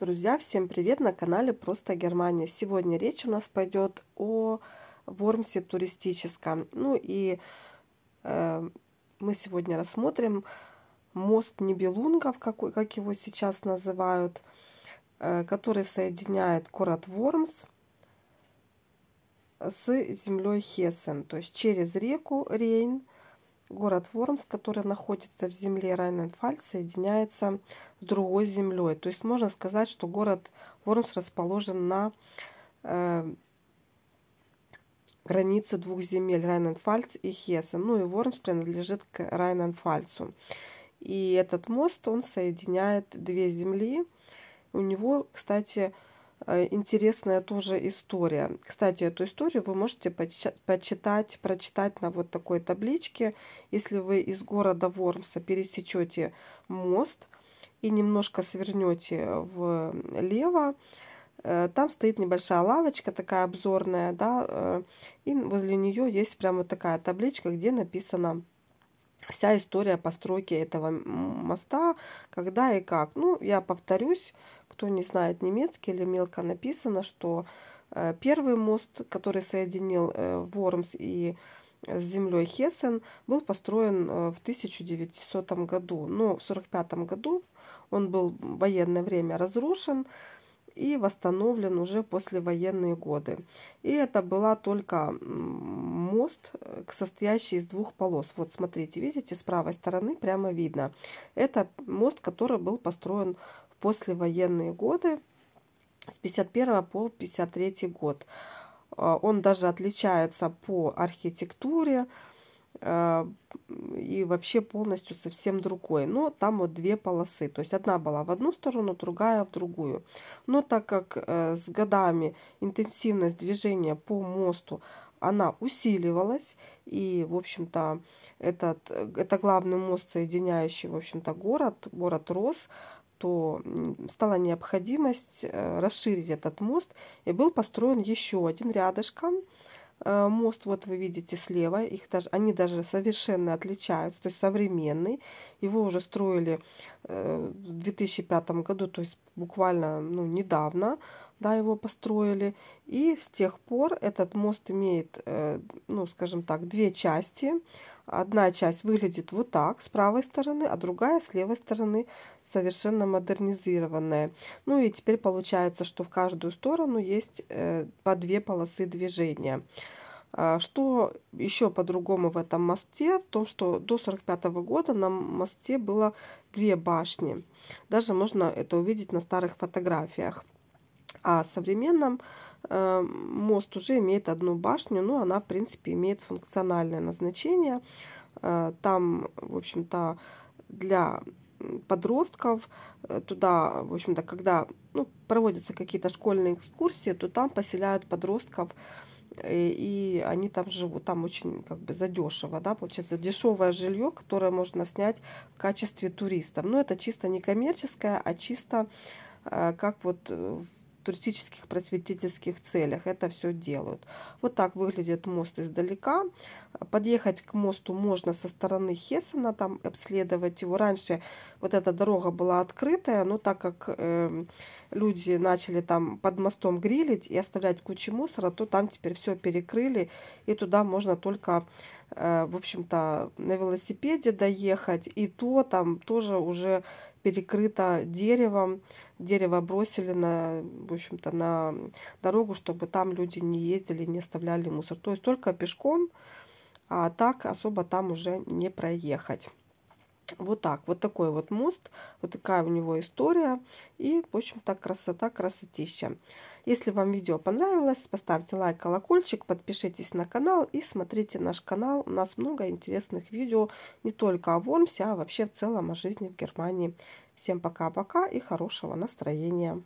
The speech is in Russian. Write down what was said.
Друзья, всем привет на канале Просто Германия. Сегодня речь у нас пойдет о Вормсе туристическом. Ну и э, мы сегодня рассмотрим мост Небелунгов, как, как его сейчас называют, э, который соединяет город Вормс с землей Хессен, то есть через реку Рейн – город Вормс, который находится в земле Райнланд-Фальц, соединяется с другой землей. То есть можно сказать, что город Вормс расположен на э, границе двух земель Райнланд-Фальц и Хессен. Ну и Вормс принадлежит к Райнланд-Фальцу. И этот мост, он соединяет две земли. У него, кстати, Э, интересная тоже история. Кстати, эту историю вы можете почитать, прочитать на вот такой табличке. Если вы из города Вормса пересечете мост и немножко свернете влево, э, э, там стоит небольшая лавочка, такая обзорная, да, и возле нее есть прямо такая табличка, где написано вся история постройки этого моста, когда и как. Ну, я повторюсь, кто не знает немецкий или мелко написано, что э, первый мост, который соединил Вормс э, и э, с землей Хессен, был построен в 1900 году. Но в 1945 году он был в военное время разрушен, и восстановлен уже после военные годы. И это была только мост, э, состоящий из двух полос. Вот смотрите, видите, с правой стороны прямо видно. Это мост, который был построен в послевоенные годы с 51 по 53 год. Э, он даже отличается по архитектуре, а, и вообще полностью совсем другой. Но там вот две полосы, то есть одна была в одну сторону, другая в другую. Но так как э, с годами интенсивность движения по мосту она усиливалась, и, в общем-то, этот, это главный мост, соединяющий, в общем-то, город, город рос, то стала необходимость э, расширить этот мост, и был построен еще один рядышком, Э, мост, вот вы видите слева, их даже, они даже совершенно отличаются, то есть современный. Его уже строили э, в 2005 году, то есть буквально ну, недавно да, его построили. И с тех пор этот мост имеет, э, ну, скажем так, две части. Одна часть выглядит вот так, с правой стороны, а другая с левой стороны совершенно модернизированная. Ну и теперь получается, что в каждую сторону есть э, по две полосы движения. А, что еще по-другому в этом мосте? В том, что до 1945 года на мосте было две башни. Даже можно это увидеть на старых фотографиях. А в современном э, мост уже имеет одну башню, но она, в принципе, имеет функциональное назначение. Э, там, в общем-то, для подростков э, туда, в общем-то, когда ну, проводятся какие-то школьные экскурсии, то там поселяют подростков, и, и они там живут, там очень как бы задешево, да, получается дешевое жилье, которое можно снять в качестве туристов. Но это чисто не коммерческое, а чисто как вот туристических просветительских целях это все делают. Вот так выглядит мост издалека. Подъехать к мосту можно со стороны Хессена, там обследовать его. Раньше вот эта дорога была открытая, но так как э, люди начали там под мостом грилить и оставлять кучу мусора, то там теперь все перекрыли, и туда можно только, э, в общем-то, на велосипеде доехать, и то там тоже уже перекрыто деревом. Дерево бросили на, в общем-то, на дорогу, чтобы там люди не ездили, не оставляли мусор. То есть только пешком, а так особо там уже не проехать. Вот так, вот такой вот мост, вот такая у него история. И, в общем-то, красота, красотища. Если вам видео понравилось, поставьте лайк, колокольчик, подпишитесь на канал и смотрите наш канал. У нас много интересных видео не только о Вормсе, а вообще в целом о жизни в Германии. Всем пока-пока и хорошего настроения!